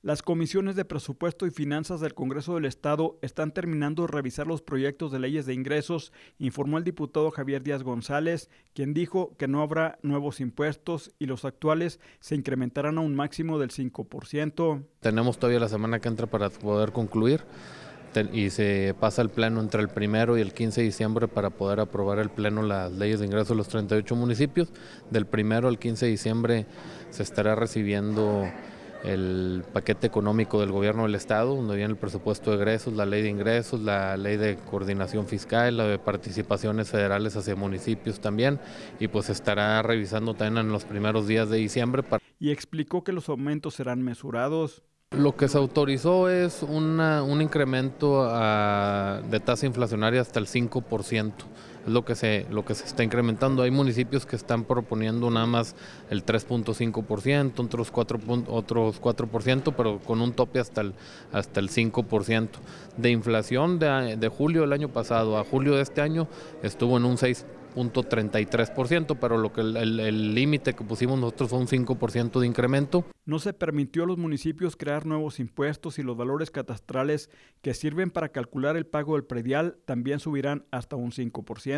Las comisiones de presupuesto y finanzas del Congreso del Estado están terminando de revisar los proyectos de leyes de ingresos, informó el diputado Javier Díaz González, quien dijo que no habrá nuevos impuestos y los actuales se incrementarán a un máximo del 5%. Tenemos todavía la semana que entra para poder concluir y se pasa el pleno entre el primero y el 15 de diciembre para poder aprobar el pleno las leyes de ingresos de los 38 municipios. Del primero al 15 de diciembre se estará recibiendo el paquete económico del gobierno del Estado, donde viene el presupuesto de egresos, la ley de ingresos, la ley de coordinación fiscal, la de participaciones federales hacia municipios también, y pues estará revisando también en los primeros días de diciembre. Y explicó que los aumentos serán mesurados. Lo que se autorizó es un incremento ah, de tasa inflacionaria hasta el 5% lo que se, lo que se está incrementando. Hay municipios que están proponiendo nada más el 3.5%, otros 4, otros 4%, pero con un tope hasta el, hasta el 5%. De inflación de, julio del año pasado a julio de este año estuvo en un 6.33%, pero lo que el límite que pusimos nosotros fue un 5% de incremento. No se permitió a los municipios crear nuevos impuestos y los valores catastrales que sirven para calcular el pago del predial también subirán hasta un 5%